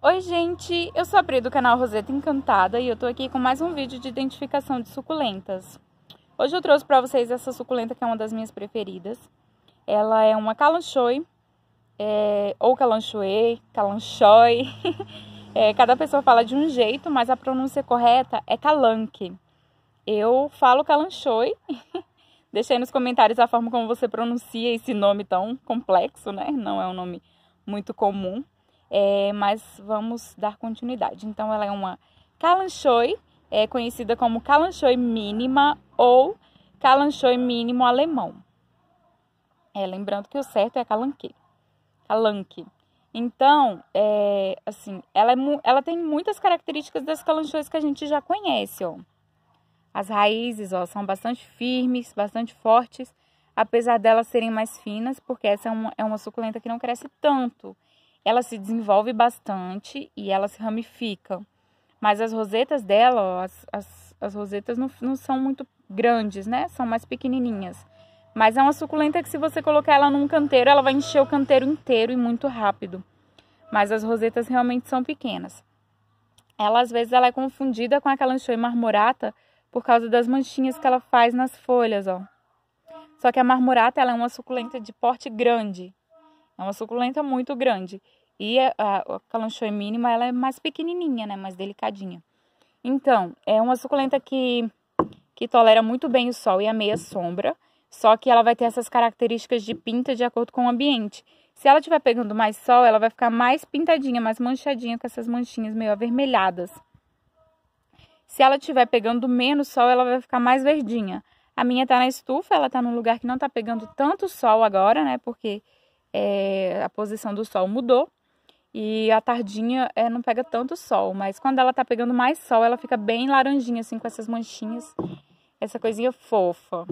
Oi gente, eu sou a Pri do canal Roseta Encantada e eu tô aqui com mais um vídeo de identificação de suculentas. Hoje eu trouxe pra vocês essa suculenta que é uma das minhas preferidas. Ela é uma calanchoe, é, ou calanchoe, calanchoe. é, cada pessoa fala de um jeito, mas a pronúncia correta é calanque. Eu falo calanchoe. Deixa aí nos comentários a forma como você pronuncia esse nome tão complexo, né? Não é um nome muito comum é, mas vamos dar continuidade. Então, ela é uma calanchoe, é conhecida como calanchoe mínima ou calanchoe mínimo alemão. É, lembrando que o certo é calanque. Calanque. Então, é, assim, ela, é, ela tem muitas características das calanchoes que a gente já conhece, ó. As raízes, ó, são bastante firmes, bastante fortes, apesar delas serem mais finas, porque essa é uma, é uma suculenta que não cresce tanto ela se desenvolve bastante e ela se ramifica. Mas as rosetas dela, as, as, as, rosetas não, não são muito grandes, né? São mais pequenininhas. Mas é uma suculenta que se você colocar ela num canteiro, ela vai encher o canteiro inteiro e muito rápido. Mas as rosetas realmente são pequenas. Ela às vezes ela é confundida com a calanchoe marmorata por causa das manchinhas que ela faz nas folhas, ó. Só que a marmorata ela é uma suculenta de porte grande. É uma suculenta muito grande. E a, a calanchoe é mínima, ela é mais pequenininha, né? Mais delicadinha. Então, é uma suculenta que, que tolera muito bem o sol e a meia sombra, só que ela vai ter essas características de pinta de acordo com o ambiente. Se ela estiver pegando mais sol, ela vai ficar mais pintadinha, mais manchadinha, com essas manchinhas meio avermelhadas. Se ela estiver pegando menos sol, ela vai ficar mais verdinha. A minha tá na estufa, ela tá num lugar que não tá pegando tanto sol agora, né? Porque é, a posição do sol mudou. E a tardinha é, não pega tanto sol, mas quando ela tá pegando mais sol, ela fica bem laranjinha, assim, com essas manchinhas. Essa coisinha fofa.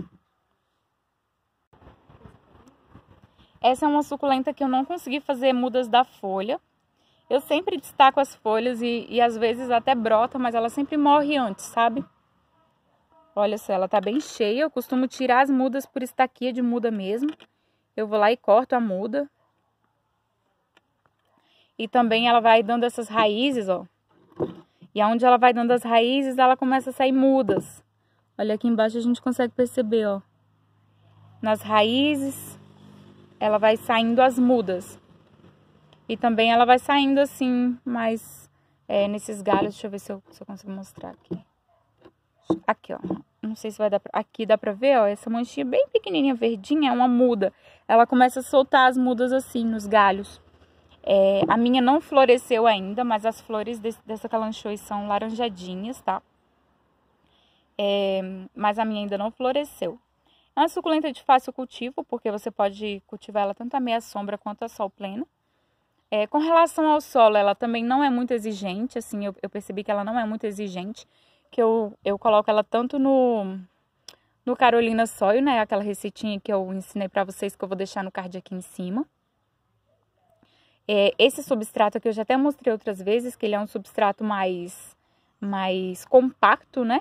Essa é uma suculenta que eu não consegui fazer mudas da folha. Eu sempre destaco as folhas e, e às vezes até brota, mas ela sempre morre antes, sabe? Olha só, ela tá bem cheia. Eu costumo tirar as mudas por estaquia de muda mesmo. Eu vou lá e corto a muda, e também ela vai dando essas raízes, ó. E aonde ela vai dando as raízes, ela começa a sair mudas. Olha aqui embaixo a gente consegue perceber, ó. Nas raízes, ela vai saindo as mudas. E também ela vai saindo assim, mais é, nesses galhos, deixa eu ver se eu, se eu consigo mostrar aqui. Aqui, ó. Não sei se vai dar pra... Aqui dá pra ver, ó. Essa manchinha bem pequenininha, verdinha, é uma muda. Ela começa a soltar as mudas assim, nos galhos. É, a minha não floresceu ainda, mas as flores desse, dessa calanchoe são laranjadinhas, tá? É, mas a minha ainda não floresceu. É uma suculenta de fácil cultivo, porque você pode cultivar ela tanto à meia sombra quanto a sol pleno. É, com relação ao solo, ela também não é muito exigente, assim, eu, eu, percebi que ela não é muito exigente, que eu, eu coloco ela tanto no, no Carolina Sóio, né, aquela receitinha que eu ensinei para vocês, que eu vou deixar no card aqui em cima, é, esse substrato aqui eu já até mostrei outras vezes, que ele é um substrato mais, mais compacto, né?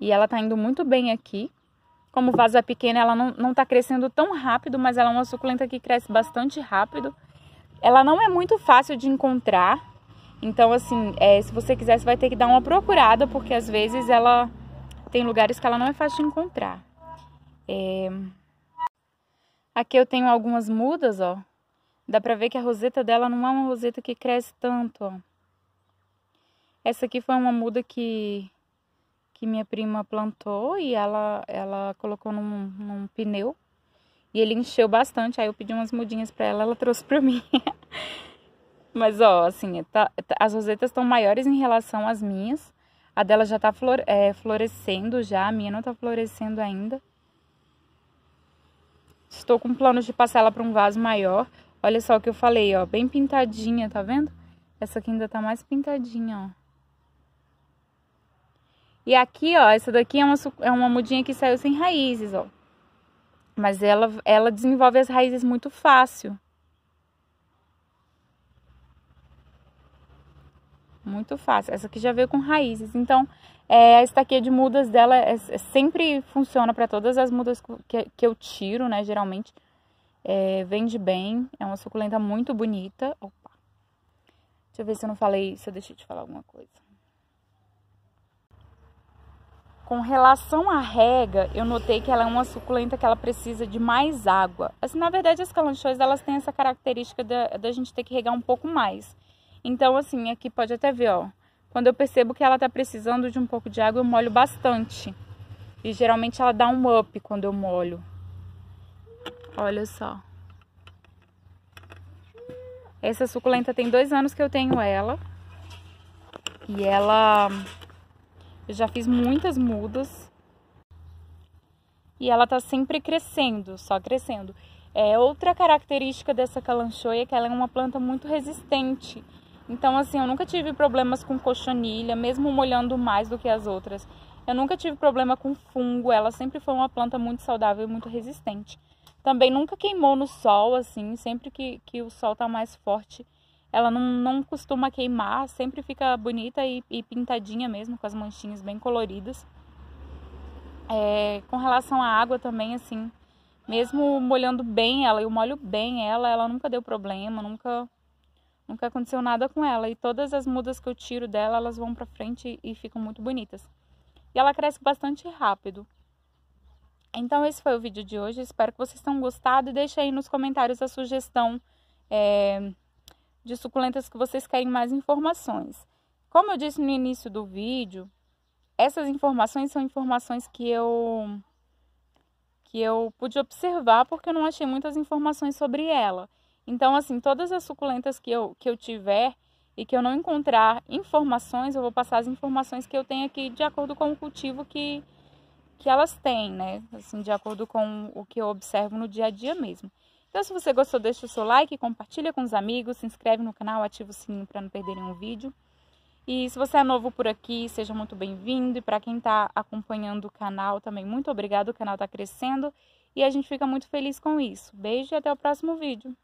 E ela tá indo muito bem aqui. Como o vaso é pequeno, ela não, não tá crescendo tão rápido, mas ela é uma suculenta que cresce bastante rápido. Ela não é muito fácil de encontrar, então, assim, é, se você quiser, você vai ter que dar uma procurada, porque às vezes ela tem lugares que ela não é fácil de encontrar. É... Aqui eu tenho algumas mudas, ó. Dá pra ver que a roseta dela não é uma roseta que cresce tanto, ó. Essa aqui foi uma muda que, que minha prima plantou e ela, ela colocou num, num pneu. E ele encheu bastante, aí eu pedi umas mudinhas pra ela, ela trouxe pra mim. Mas, ó, assim, tá, tá as rosetas estão maiores em relação às minhas. A dela já tá é, florescendo já, a minha não tá florescendo ainda. Estou com planos de passar ela para um vaso maior. Olha só o que eu falei, ó, bem pintadinha, tá vendo? Essa aqui ainda tá mais pintadinha, ó. E aqui, ó, essa daqui é uma, é uma mudinha que saiu sem raízes, ó. Mas ela, ela desenvolve as raízes muito fácil. Muito fácil. Essa aqui já veio com raízes. Então, é, a estaquia de mudas dela é, é sempre funciona para todas as mudas que, que eu tiro, né, geralmente. É, vende bem, é uma suculenta muito bonita. Opa! Deixa eu ver se eu não falei, se eu deixei de falar alguma coisa. Com relação à rega, eu notei que ela é uma suculenta que ela precisa de mais água. Assim, na verdade, as calanchões elas têm essa característica da, da gente ter que regar um pouco mais. Então, assim, aqui pode até ver, ó. Quando eu percebo que ela tá precisando de um pouco de água, eu molho bastante. E geralmente ela dá um up quando eu molho. Olha só. Essa suculenta tem dois anos que eu tenho ela. E ela... Eu já fiz muitas mudas. E ela tá sempre crescendo, só crescendo. É outra característica dessa calanchoia é que ela é uma planta muito resistente. Então, assim, eu nunca tive problemas com cochonilha, mesmo molhando mais do que as outras. Eu nunca tive problema com fungo, ela sempre foi uma planta muito saudável e muito resistente. Também nunca queimou no sol, assim, sempre que, que o sol tá mais forte, ela não, não costuma queimar, sempre fica bonita e, e pintadinha mesmo, com as manchinhas bem coloridas. É, com relação à água também, assim, mesmo molhando bem ela, eu molho bem ela, ela nunca deu problema, nunca nunca aconteceu nada com ela. E todas as mudas que eu tiro dela, elas vão para frente e ficam muito bonitas. E ela cresce bastante rápido. Então, esse foi o vídeo de hoje. Espero que vocês tenham gostado. E deixe aí nos comentários a sugestão é, de suculentas que vocês querem mais informações. Como eu disse no início do vídeo, essas informações são informações que eu que eu pude observar porque eu não achei muitas informações sobre ela. Então, assim, todas as suculentas que eu, que eu tiver e que eu não encontrar informações, eu vou passar as informações que eu tenho aqui de acordo com o cultivo que, que elas têm, né? Assim, de acordo com o que eu observo no dia a dia mesmo. Então, se você gostou, deixa o seu like, compartilha com os amigos, se inscreve no canal, ativa o sininho para não perder nenhum vídeo. E se você é novo por aqui, seja muito bem-vindo. E para quem está acompanhando o canal também, muito obrigado. O canal está crescendo e a gente fica muito feliz com isso. Beijo e até o próximo vídeo.